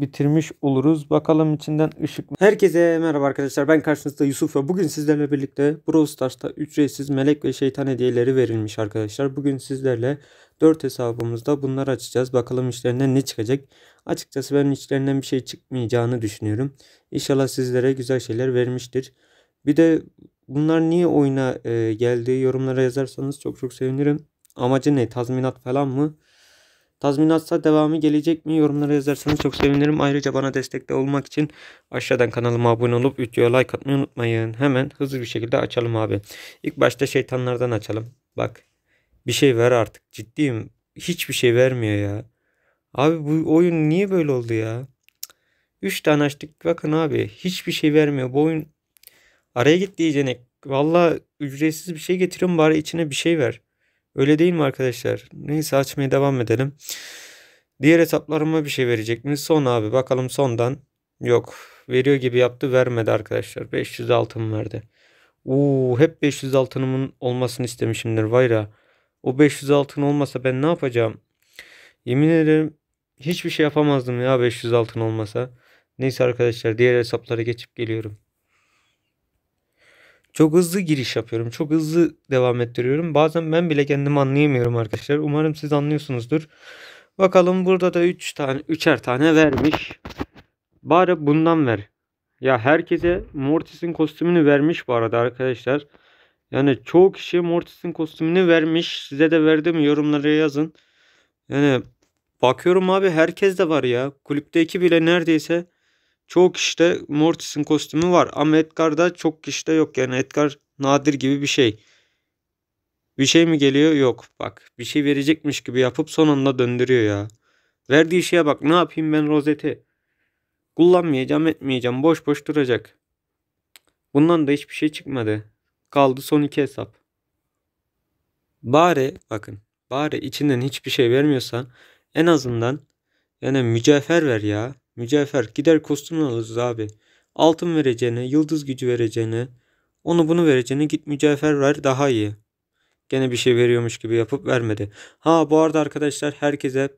bitirmiş oluruz. Bakalım içinden ışık. mı. Herkese merhaba arkadaşlar. Ben karşınızda Yusuf ve bugün sizlerle birlikte Brawl Stars'ta ücretsiz melek ve şeytan hediyeleri verilmiş arkadaşlar. Bugün sizlerle 4 hesabımızda bunları açacağız. Bakalım içlerinden ne çıkacak. Açıkçası ben içlerinden bir şey çıkmayacağını düşünüyorum. İnşallah sizlere güzel şeyler vermiştir. Bir de bunlar niye oyuna e, geldiği yorumlara yazarsanız çok çok sevinirim. Amacı ne? Tazminat falan mı? Tazminatsa devamı gelecek mi? Yorumlara yazarsanız çok sevinirim. Ayrıca bana destekte olmak için aşağıdan kanalıma abone olup videoya like atmayı unutmayın. Hemen hızlı bir şekilde açalım abi. İlk başta şeytanlardan açalım. Bak bir şey ver artık ciddiyim. Hiçbir şey vermiyor ya. Abi bu oyun niye böyle oldu ya? 3 tane açtık bakın abi. Hiçbir şey vermiyor. Bu oyun araya git diyeceğine. Valla ücretsiz bir şey getirin bari içine bir şey ver. Öyle değil mi arkadaşlar? Neyse açmaya devam edelim. Diğer hesaplarıma bir şey verecek mi? Son abi bakalım sondan. Yok. Veriyor gibi yaptı vermedi arkadaşlar. 500 altın verdi. Uuu hep 500 altınımın olmasını istemişimdir Vayra. O 500 altın olmasa ben ne yapacağım? Yemin ederim hiçbir şey yapamazdım ya 500 altın olmasa. Neyse arkadaşlar diğer hesaplara geçip geliyorum. Çok hızlı giriş yapıyorum. Çok hızlı devam ettiriyorum. Bazen ben bile kendimi anlayamıyorum arkadaşlar. Umarım siz anlıyorsunuzdur. Bakalım burada da 3 üç tane üçer tane vermiş. Bari bundan ver. Ya herkese Mortis'in kostümünü vermiş bu arada arkadaşlar. Yani çoğu kişi Mortis'in kostümünü vermiş. Size de verdim yorumlara yazın. Yani bakıyorum abi herkes de var ya. Kulüpteki bile neredeyse Çoğu kişide Mortis'in kostümü var ama Edgar'da çok kişide yok. Yani Edgar nadir gibi bir şey. Bir şey mi geliyor? Yok. Bak bir şey verecekmiş gibi yapıp son anda döndürüyor ya. Verdiği şeye bak ne yapayım ben rozeti. Kullanmayacağım etmeyeceğim. Boş boş duracak. Bundan da hiçbir şey çıkmadı. Kaldı son iki hesap. Bari bakın. Bari içinden hiçbir şey vermiyorsa en azından yani mücevher ver ya. Mücevher gider kostüm alırız abi. Altın vereceğine, yıldız gücü vereceğine, onu bunu vereceğine git mücevher ver daha iyi. Gene bir şey veriyormuş gibi yapıp vermedi. Ha bu arada arkadaşlar herkese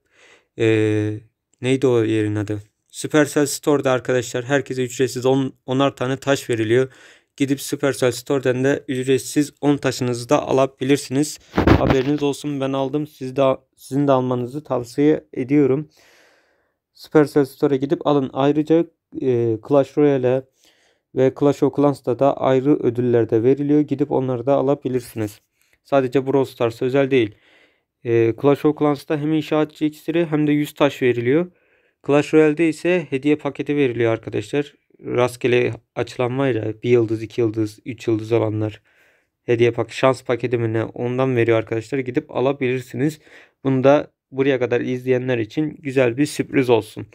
ee, neydi o yerin adı? Supercell Store'da arkadaşlar herkese ücretsiz 10 onar tane taş veriliyor. Gidip Supercell Store'dan da ücretsiz 10 taşınızı da alabilirsiniz. Haberiniz olsun ben aldım. Siz de sizin de almanızı tavsiye ediyorum. Supercell Store'a gidip alın. Ayrıca e, Clash Royale ve Clash of Clans'ta da ayrı ödüller de veriliyor. Gidip onları da alabilirsiniz. Sadece Brawl Stars özel değil. E, Clash of Clans'ta hem inşaatçı iksiri hem de 100 taş veriliyor. Clash Royale'de ise hediye paketi veriliyor arkadaşlar. Rastgele açılanmayla bir yıldız, iki yıldız, üç yıldız olanlar hediye pak şans paketi mi ne ondan veriyor arkadaşlar. Gidip alabilirsiniz. Bunu da buraya kadar izleyenler için güzel bir sürpriz olsun.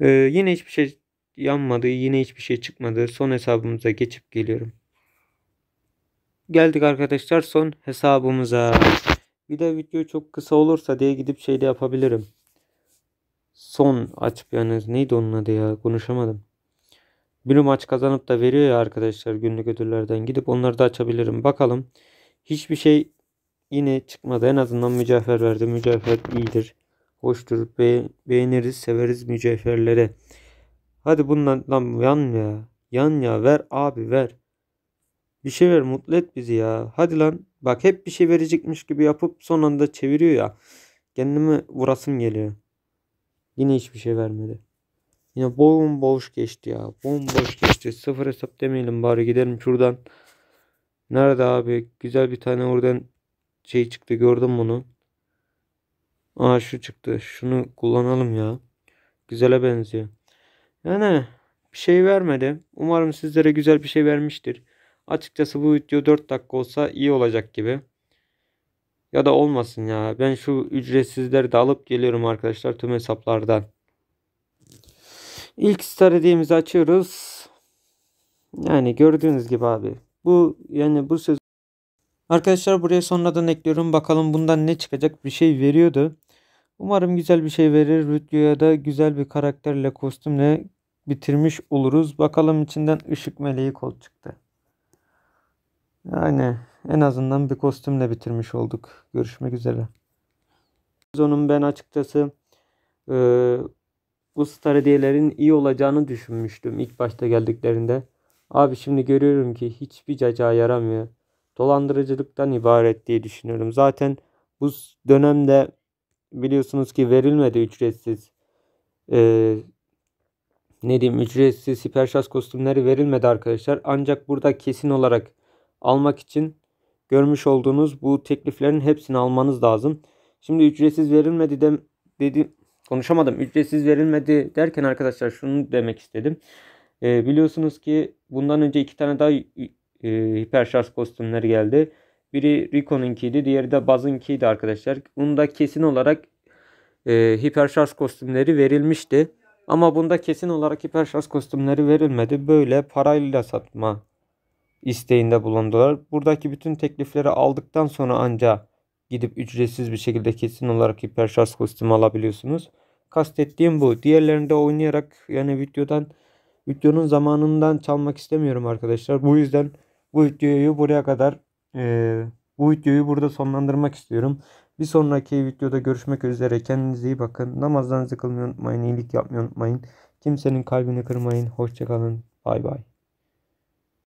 Ee, yine hiçbir şey yanmadı. Yine hiçbir şey çıkmadı. Son hesabımıza geçip geliyorum. Geldik arkadaşlar son hesabımıza. Bir de video çok kısa olursa diye gidip şey de yapabilirim. Son açıp yani neydi onun adı ya konuşamadım. Bir maç kazanıp da veriyor ya arkadaşlar günlük ödüllerden gidip onları da açabilirim. Bakalım hiçbir şey Yine çıkmadı. En azından mücevher verdi. Mücevher iyidir. Hoştur. Be beğeniriz, severiz mücevherlere. Hadi bundan lan yan ya. Yan ya ver abi ver. Bir şey ver mutlu et bizi ya. Hadi lan. Bak hep bir şey verecekmiş gibi yapıp son anda çeviriyor ya. Kendimi vurasım geliyor. Yine hiçbir şey vermedi. Yine boş geçti ya. boş geçti. Sıfır hesap demeyelim bari gidelim şuradan. Nerede abi? Güzel bir tane oradan şey çıktı gördüm bunu. Aa şu çıktı. Şunu kullanalım ya. Güzele benziyor. Yani bir şey vermedi. Umarım sizlere güzel bir şey vermiştir. Açıkçası bu video 4 dakika olsa iyi olacak gibi. Ya da olmasın ya. Ben şu ücretsizleri de alıp geliyorum arkadaşlar tüm hesaplardan. İlk star hediyemizi açıyoruz. Yani gördüğünüz gibi abi. Bu yani bu söz Arkadaşlar buraya sonradan ekliyorum. Bakalım bundan ne çıkacak bir şey veriyordu. Umarım güzel bir şey verir. Rüdyo'ya da güzel bir karakterle kostümle bitirmiş oluruz. Bakalım içinden ışık meleği kol çıktı. Yani en azından bir kostümle bitirmiş olduk. Görüşmek üzere. Sezonun ben açıkçası e, bu star hediyelerin iyi olacağını düşünmüştüm ilk başta geldiklerinde. Abi şimdi görüyorum ki hiçbir cacağa yaramıyor dolandırıcılıktan ibaret diye düşünüyorum. Zaten bu dönemde biliyorsunuz ki verilmedi ücretsiz e, ne diyeyim ücretsiz hiperşas kostümleri verilmedi arkadaşlar. Ancak burada kesin olarak almak için görmüş olduğunuz bu tekliflerin hepsini almanız lazım. Şimdi ücretsiz verilmedi de dedi konuşamadım. Ücretsiz verilmedi derken arkadaşlar şunu demek istedim. E, biliyorsunuz ki bundan önce iki tane daha e, hiperşarj kostümleri geldi. Biri Rico'nunkiydi. Diğeri de Buzz'ınkiydi arkadaşlar. Bunda kesin olarak e, hiperşarj kostümleri verilmişti. Ama bunda kesin olarak hiperşarj kostümleri verilmedi. Böyle parayla satma isteğinde bulundular. Buradaki bütün teklifleri aldıktan sonra ancak gidip ücretsiz bir şekilde kesin olarak hiperşarj kostümü alabiliyorsunuz. Kastettiğim bu. Diğerlerinde oynayarak yani videodan videonun zamanından çalmak istemiyorum arkadaşlar. Bu yüzden bu videoyu buraya kadar e, bu videoyu burada sonlandırmak istiyorum. Bir sonraki videoda görüşmek üzere. Kendinize iyi bakın. Namazdan kılmayı unutmayın. iyilik yapmayı unutmayın. Kimsenin kalbini kırmayın. Hoşçakalın. Bay bay.